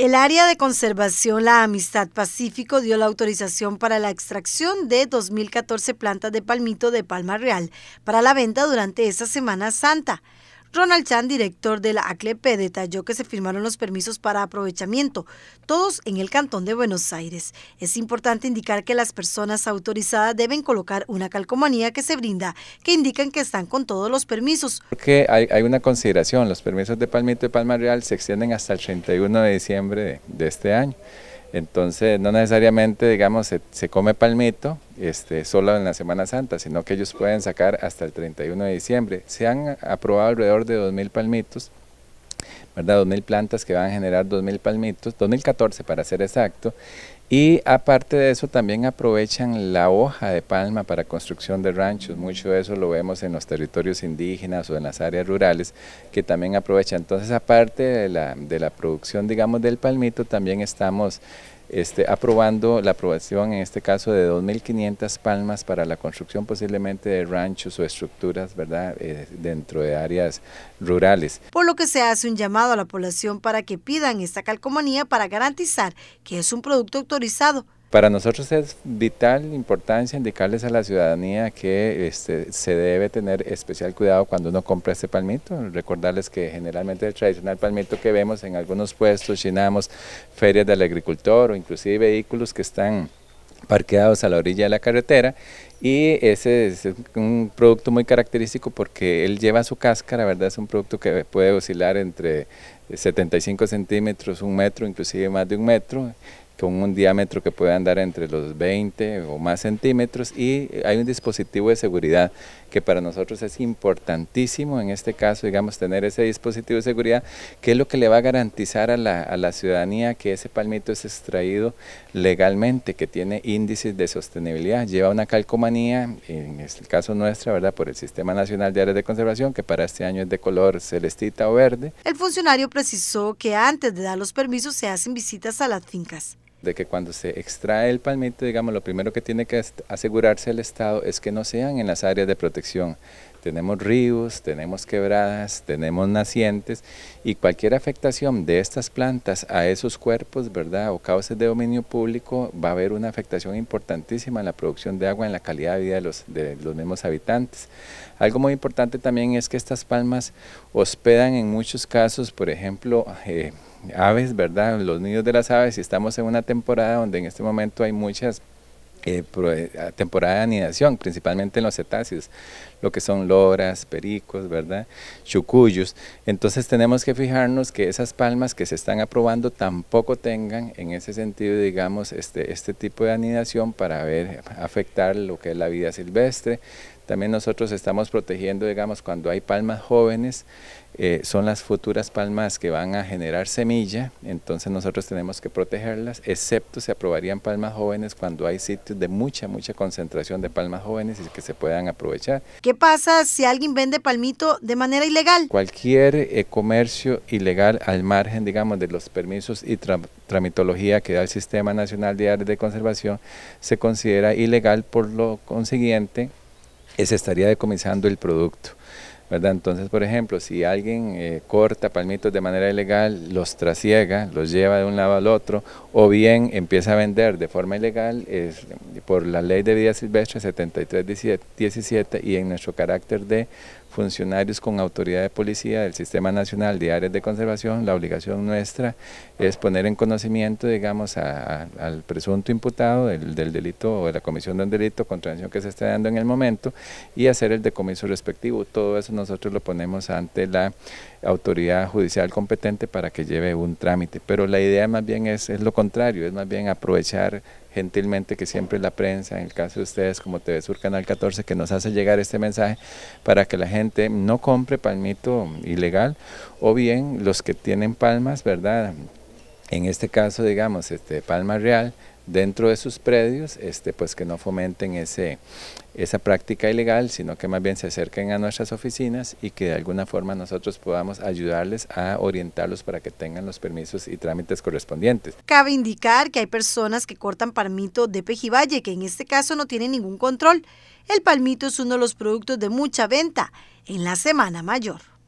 El área de conservación La Amistad Pacífico dio la autorización para la extracción de 2014 plantas de palmito de palma real para la venta durante esa Semana Santa. Ronald Chan, director de la aclep detalló que se firmaron los permisos para aprovechamiento, todos en el Cantón de Buenos Aires. Es importante indicar que las personas autorizadas deben colocar una calcomanía que se brinda, que indican que están con todos los permisos. Porque hay, una consideración, los permisos de Palmito y Palma Real se extienden hasta el 31 de diciembre de este año. Entonces, no necesariamente, digamos, se, come palmito este, solo en la Semana Santa, sino que ellos pueden sacar hasta el 31 de diciembre. Se han aprobado alrededor de 2.000 palmitos ¿verdad? 2.000 plantas que van a generar 2.000 palmitos, 2014 para ser exacto. Y aparte de eso también aprovechan la hoja de palma para construcción de ranchos. Mucho de eso lo vemos en los territorios indígenas o en las áreas rurales que también aprovechan. Entonces aparte de la, de la producción digamos del palmito también estamos aprobando la aprobación en este caso de 2.500 palmas para la construcción posiblemente de ranchos o estructuras eh, dentro de áreas rurales. Por lo que se hace un llamado a la población para que pidan esta calcomanía para garantizar que es un producto autorizado para nosotros es vital importancia indicarles a la ciudadanía que este, se debe tener especial cuidado cuando uno compra este palmito. Recordarles que generalmente el tradicional palmito que vemos en algunos puestos, llenamos ferias del agricultor o inclusive vehículos que están parqueados a la orilla de la carretera y ese es un producto muy característico porque él lleva su cáscara, ¿verdad? Es un producto que puede oscilar entre 75 centímetros, un metro, inclusive más de un metro con un diámetro que puede andar entre los 20 o más centímetros y hay un dispositivo de seguridad que para nosotros es importantísimo en este caso, digamos, tener ese dispositivo de seguridad, que es lo que le va a garantizar a la, ciudadanía que ese palmito es extraído legalmente, que tiene índices de sostenibilidad, lleva una calcomanía, en el este caso nuestra, ¿verdad?, por el Sistema Nacional de Áreas de Conservación, que para este año es de color celestita o verde. El funcionario precisó que antes de dar los permisos se hacen visitas a las fincas de que cuando se extrae el palmito, digamos, lo primero que tiene que asegurarse el Estado es que no sean en las áreas de protección. Tenemos ríos, tenemos quebradas, tenemos nacientes y cualquier afectación de estas plantas a esos cuerpos, ¿verdad? O cauces de dominio público va a haber una afectación importantísima en la producción de agua, en la calidad de vida de los, de los mismos habitantes. Algo muy importante también es que estas palmas hospedan en muchos casos, por ejemplo, eh, aves, ¿verdad? Los nidos de las aves, y estamos en una temporada donde en este momento hay muchas eh, eh, temporada de anidación, principalmente en los cetáceos, lo que son loras, pericos, ¿verdad? Chucuyos. Entonces tenemos que fijarnos que esas palmas que se están aprobando tampoco tengan en ese sentido, digamos, este, este tipo de anidación para ver afectar lo que es la vida silvestre. También nosotros estamos protegiendo, digamos, cuando hay palmas jóvenes, eh, son las futuras palmas que van a generar semilla, entonces nosotros tenemos que protegerlas, excepto se aprobarían palmas jóvenes cuando hay sitio de mucha, mucha concentración de palmas jóvenes y que se puedan aprovechar. ¿Qué pasa si alguien vende palmito de manera ilegal? Cualquier eh, comercio ilegal al margen, digamos, de los permisos y tramitología que da el Sistema Nacional de Áreas de Conservación se considera ilegal, por lo consiguiente, eh, se estaría decomisando el producto. Entonces, por ejemplo, si alguien eh, corta palmitos de manera ilegal, los trasiega, los lleva de un lado al otro, o bien empieza a vender de forma ilegal, es, por la Ley de Vida Silvestre 7317 y en nuestro carácter de funcionarios con autoridad de policía del Sistema Nacional de Áreas de Conservación, la obligación nuestra es poner en conocimiento, digamos, al presunto imputado del, delito o de la comisión de un delito contravención que se está dando en el momento y hacer el decomiso respectivo. Todo eso nosotros lo ponemos ante la autoridad judicial competente para que lleve un trámite. Pero la idea más bien es, lo contrario, es más bien aprovechar gentilmente que siempre la prensa, en el caso de ustedes como TV Sur Canal 14, que nos hace llegar este mensaje para que la gente no compre palmito ilegal o bien los que tienen palmas, ¿verdad? En este caso, digamos, este, Palma Real, dentro de sus predios, este, pues que no fomenten ese, esa práctica ilegal, sino que más bien se acerquen a nuestras oficinas y que de alguna forma nosotros podamos ayudarles a orientarlos para que tengan los permisos y trámites correspondientes. Cabe indicar que hay personas que cortan palmito de Pejivalle, que en este caso no tienen ningún control. El palmito es uno de los productos de mucha venta en la Semana Mayor.